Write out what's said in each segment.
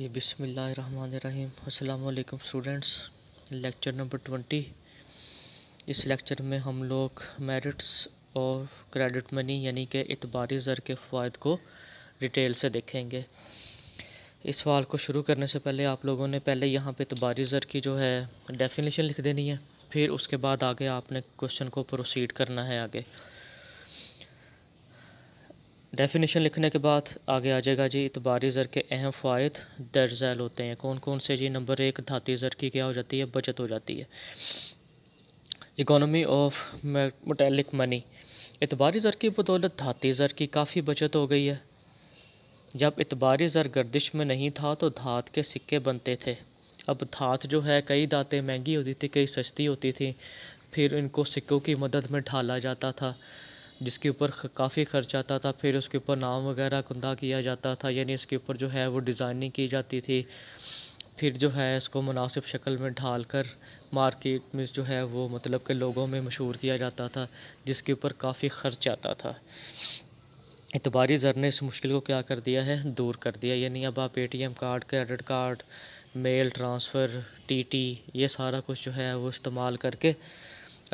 जी बिसमीम अल्लाम students lecture number twenty इस लेक्चर में हम लोग मेरिट्स और क्रेडिट मनी यानी कि इतबारी ज़र के फ़वाद को डिटेल से देखेंगे इस सवाल को शुरू करने से पहले आप लोगों ने पहले यहाँ पे इतबारी ज़र की जो है डेफिनेशन लिख देनी है फिर उसके बाद आगे आपने क्वेश्चन को प्रोसीड करना है आगे डेफिनेशन लिखने के बाद आगे आ जाएगा जी इतबारी ज़र के अहम फ़ायद दर्ज झैल होते हैं कौन कौन से जी नंबर एक धाती ज़र की क्या हो जाती है बचत हो जाती है इकोनॉमी ऑफ मोटेलिक मनी इतबारी ज़र की बदौलत धाती ज़र की काफ़ी बचत हो गई है जब इतबारी ज़र गर्दिश में नहीं था तो धात के सिक्के बनते थे अब धात जो है कई दातें महंगी होती थी कई सस्ती होती थी फिर इनको सिक्कों की मदद में ढाला जाता था जिसके ऊपर काफ़ी खर्च आता था फिर उसके ऊपर नाम वगैरह कुंदा किया जाता था यानी इसके ऊपर जो है वो डिज़ाइनिंग की जाती थी फिर जो है इसको मुनासिब शक्ल में ढाल कर मार्केट में जो है वो मतलब के लोगों में मशहूर किया जाता था जिसके ऊपर काफ़ी खर्च आता था इतबारी ज़र ने इस मुश्किल को क्या कर दिया है दूर कर दिया यानी अब आप ATM card credit card mail transfer TT ये सारा कुछ जो है वो इस्तेमाल करके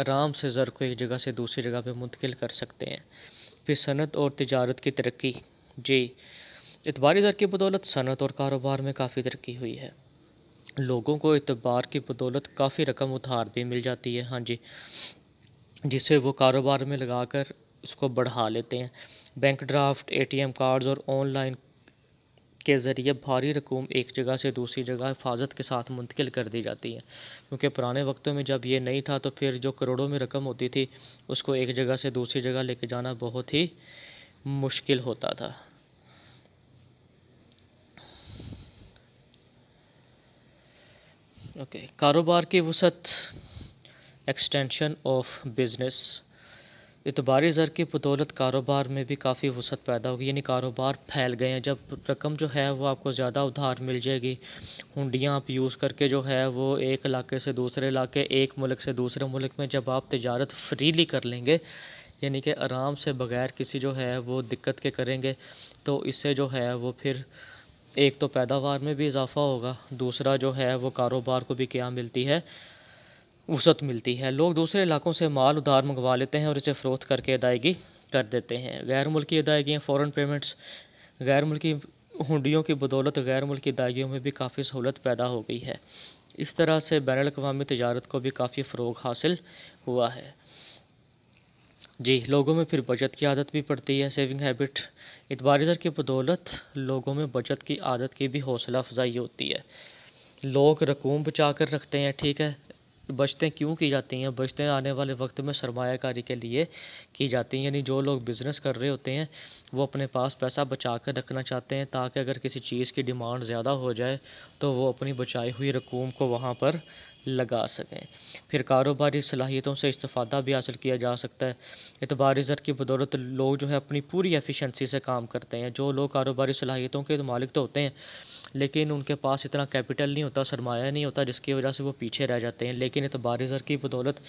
आराम से ज़र को एक जगह से दूसरी जगह पर मुंतकिल कर सकते हैं फिर सनत और तजारत की तरक्की जी इतबारी ज़र की बदौलत सनत और कारोबार में काफ़ी तरक्की हुई है लोगों को इतबार की बदौलत काफ़ी रकम उधार भी मिल जाती है हाँ जी जिसे वो कारोबार में लगा कर उसको बढ़ा लेते हैं बैंक ड्राफ्ट एटीएम कार्ड्स और ऑनलाइन के ज़रिए भारी रकूम एक जगह से दूसरी जगह हिफाजत के साथ मुंतकिल कर दी जाती है क्योंकि पुराने वक्तों में जब ये नहीं था तो फिर जो करोड़ों में रकम होती थी उसको एक जगह से दूसरी जगह लेके जाना बहुत ही मुश्किल होता था ओके okay, कारोबार की वसत एक्सटेंशन ऑफ बिजनेस इतबारी ज़र की बदौलत कारोबार में भी काफ़ी वसत पैदा होगी यानी कारोबार फैल गए हैं जब रकम जो है वो आपको ज़्यादा उधार मिल जाएगी हुडियाँ आप यूज़ करके जो है वो एक इलाके से दूसरे इलाके एक मुल्क से दूसरे मुल्क में जब आप तजारत फ्रीली कर लेंगे यानी कि आराम से बग़ैर किसी जो है वो दिक्कत के करेंगे तो इससे जो है वो फिर एक तो पैदावार में भी इजाफ़ा होगा दूसरा जो है वो कारोबार को भी क्या मिलती है वसत मिलती है लोग दूसरे इलाकों से माल उधार मंगवा लेते हैं और इसे फ़रोख्त करके अदायगी कर देते हैं गैर मुल्की अदायगियाँ फ़ौर पेमेंट्स गैर मुल्की हुडियों की बदौलत गैर मुल्की अदायगियों में भी काफ़ी सहूलत पैदा हो गई है इस तरह से बैन अवी तजारत को भी काफ़ी फ़रोग हासिल हुआ है जी लोगों में फिर बचत की आदत भी पड़ती है सेविंग हैबिट इतबारिजर की बदौलत लोगों में बचत की आदत की भी हौसला अफजाई होती है लोग रकूम बचा कर रखते हैं ठीक है बचतें क्यों की जाती हैं बचतें आने वाले वक्त में सरमाकारी के लिए की जाती हैं यानी जो लोग बिज़नेस कर रहे होते हैं वो अपने पास पैसा बचा कर रखना चाहते हैं ताकि अगर किसी चीज़ की डिमांड ज़्यादा हो जाए तो वो अपनी बचाई हुई रकूम को वहाँ पर लगा सकें फिर कारोबारी सलाहियतों से इस्तादा भी हासिल किया जा सकता है एतबार ज़र की बदौलत लोग जो है अपनी पूरी एफिशिएंसी से काम करते हैं जो लोग कारोबारी सलाहियतों के मालिक तो होते हैं लेकिन उनके पास इतना कैपिटल नहीं होता सरमाया नहीं होता जिसकी वजह से वो पीछे रह जाते हैं लेकिन एतबार ज़र की बदौलत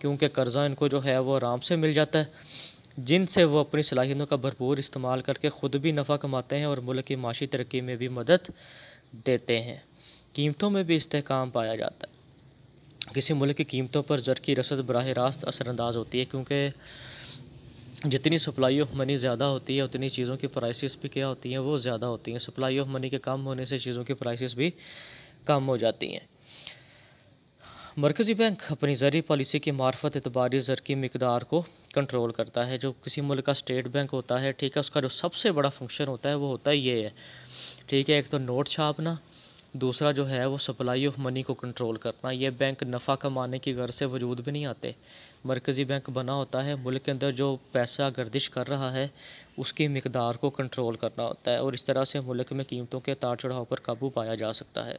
क्योंकि कर्ज़ा इनको जो है वो आराम से मिल जाता है जिनसे वो अपनी सलाहियतों का भरपूर इस्तेमाल करके ख़ुद भी नफ़ा कमाते हैं और मुल्क की माशी तरक्की में भी मदद देते हैं कीमतों में भी इसकाम पाया जाता है किसी मुल्क की कीमतों पर जर की रसद बरह रास्त असरानंदाज होती है क्योंकि जितनी सप्लाई ऑफ मनी ज़्यादा होती है उतनी चीज़ों की प्राइसिस भी क्या होती हैं वो ज़्यादा होती हैं सप्लाई ऑफ मनी के कम होने से चीज़ों की प्राइसिस भी कम हो जाती हैं मरकज़ी बैंक अपनी ज़री पॉलिसी की मार्फत एतबारी ज़र की मकदार को कंट्रोल करता है जो किसी मुल्क का स्टेट बैंक होता है ठीक है उसका जो सबसे बड़ा फंक्शन होता है वो होता है ये है ठीक है एक तो नोट छापना दूसरा जो है वो सप्लाई ऑफ मनी को कंट्रोल करना ये बैंक नफ़ा कमाने की गर्ज से वजूद भी नहीं आते मरकज़ी बैंक बना होता है मुल्क के अंदर जो पैसा गर्दिश कर रहा है उसकी मकदार को कंट्रोल करना होता है और इस तरह से मुल्क में कीमतों के तार चढ़ाव पर काबू पाया जा सकता है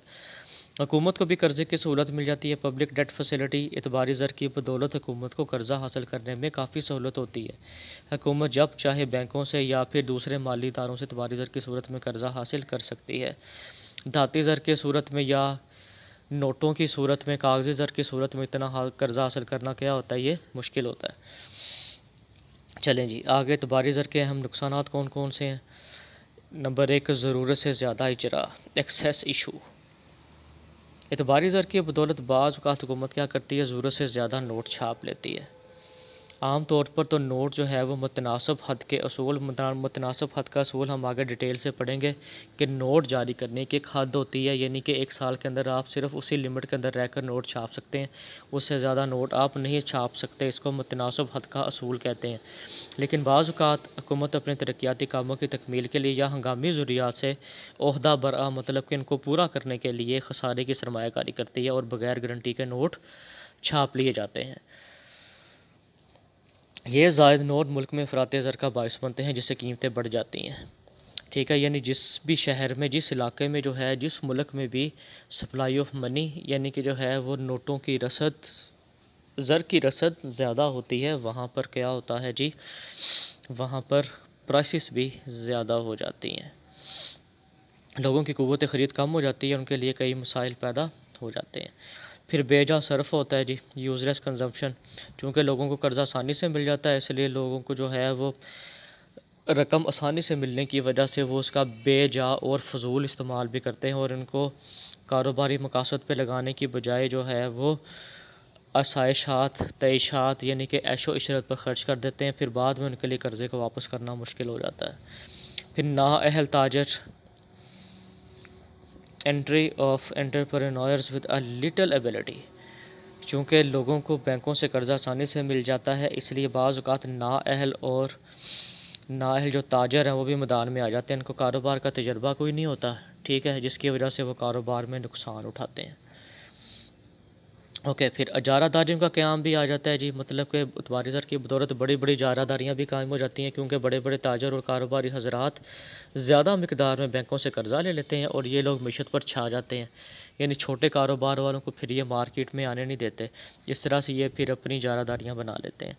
हकूमत को भी कर्ज़े की सहूलत मिल जाती है पब्लिक डेट फैसिलिटी एतबारी ज़र की बदौलत हुकूमत को कर्ज़ा हासिल करने में काफ़ी सहूलत होती है हकूमत जब चाहे बैंकों से या फिर दूसरे माली इदारों से एतबारी ज़र की सूरत में कर्ज़ा हासिल कर सकती है धाती ज़र की सूरत में या नोटों की सूरत में कागज़ी ज़र की सूरत में इतना कर्ज़ा हासिल करना क्या होता है ये मुश्किल होता है चलें जी आगे तबारी ज़र के अहम नुकसान कौन कौन से हैं नंबर एक ज़रूरत से ज़्यादा इजरा एक्सेस इशू एतबारी ज़र की बदौलत बाज़ अवत हुकूमत क्या करती है ज़रूरत से ज़्यादा नोट छाप लेती है आम तौर पर तो नोट जो है वो मुतनासब हद के असूल मुतनासब हद का असूल हम आगे डिटेल से पढ़ेंगे कि नोट जारी करने की एक हद होती है यानी कि एक साल के अंदर आप सिर्फ उसी लिमिट के अंदर रहकर नोट छाप सकते हैं उससे ज़्यादा नोट आप नहीं छाप सकते इसको मुतनासब हद का असूल कहते हैं लेकिन बाज़ात हुकूमत अपने तरक्याती कामों की तकमील के लिए या हंगामी जरूरिया से अहदा बरा मतलब कि इनको पूरा करने के लिए खसारे की सरमाकारी करती है और बगैर गारंटी के नोट छाप लिए जाते हैं ये जायद नोट मुल्क में अफरात ज़र का बायस बनते हैं जिससे कीमतें बढ़ जाती हैं ठीक है यानी जिस भी शहर में जिस इलाके में जो है जिस मुल्क में भी सप्लाई ऑफ मनी यानी कि जो है वो नोटों की रसद ज़र की रसद ज़्यादा होती है वहाँ पर क्या होता है जी वहाँ पर प्राइसिस भी ज़्यादा हो जाती हैं लोगों की क़वत ख़रीद कम हो जाती है उनके लिए कई मसाइल पैदा हो जाते हैं फिर बेजा सर्फ होता है जी यूज़लेस कंजम्पशन चूँकि लोगों को कर्ज़ आसानी से मिल जाता है इसलिए लोगों को जो है वो रकम आसानी से मिलने की वजह से वो उसका बेजा और फजूल इस्तेमाल भी करते हैं और इनको कारोबारी मकासद पर लगाने की बजाय जो है वो आसाइशात तयशात यानी कि ऐशो इशरत पर ख़र्च कर देते हैं फिर बाद में उनके लिए कर्ज़े को वापस करना मुश्किल हो जाता है फिर अहल ताजर entry of entrepreneurs with a little ability चूँकि लोगों को बैंकों से कर्ज़ आसानी से मिल जाता है इसलिए बाज़ अवत नाअहल और नाअहल जो ताजर हैं वो भी मैदान में आ जाते हैं इनको कारोबार का तजर्बा कोई नहीं होता ठीक है जिसकी वजह से वो कारोबार में नुकसान उठाते हैं ओके फिर अजारादारियों का क्याम भी आ जाता है जी मतलब कि तबारी सर की बदौलत बड़ी बड़ी जारादारियाँ भी कायम हो जाती हैं क्योंकि बड़े बड़े ताजर और कारोबारी हजरात ज़्यादा मकदार में बैंकों से कर्जा ले लेते हैं और ये लोग मीशत पर छा जाते हैं यानी छोटे कारोबार वालों को फिर ये मार्केट में आने नहीं देते इस तरह से ये फिर अपनी जारादारियाँ बना लेते हैं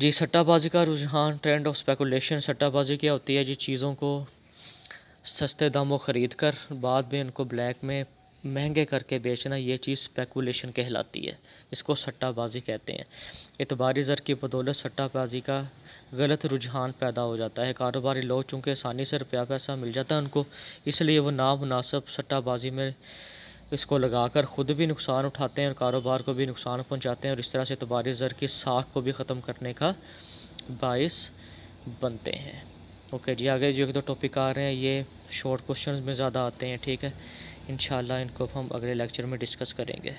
जी सट्टाबाजी का रुझान ट्रेंड ऑफ स्पेकुलेशन सट्टाबाजी क्या होती है जी चीज़ों को सस्ते दामों ख़रीद कर बाद में उनको ब्लैक में महंगे करके बेचना ये चीज़ स्पेकुलेशन कहलाती है इसको सट्टाबाजी कहते हैं इतबारी ज़र की बदौलत सट्टाबाजी का गलत रुझान पैदा हो जाता है कारोबारी लोग चूँकि आसानी से रुपया पैसा मिल जाता है उनको इसलिए वो नामनासब सट्टाबाजी में इसको लगाकर ख़ुद भी नुकसान उठाते हैं और कारोबार को भी नुकसान पहुँचाते हैं और इस तरह से इतबारी ज़र की साख को भी ख़त्म करने का बायस बनते हैं ओके जी आगे जो एक दो टॉपिक आ रहे हैं ये शॉर्ट क्वेश्चन में ज़्यादा आते हैं ठीक है इनशाला इनको हम अगले लेक्चर में डिस्कस करेंगे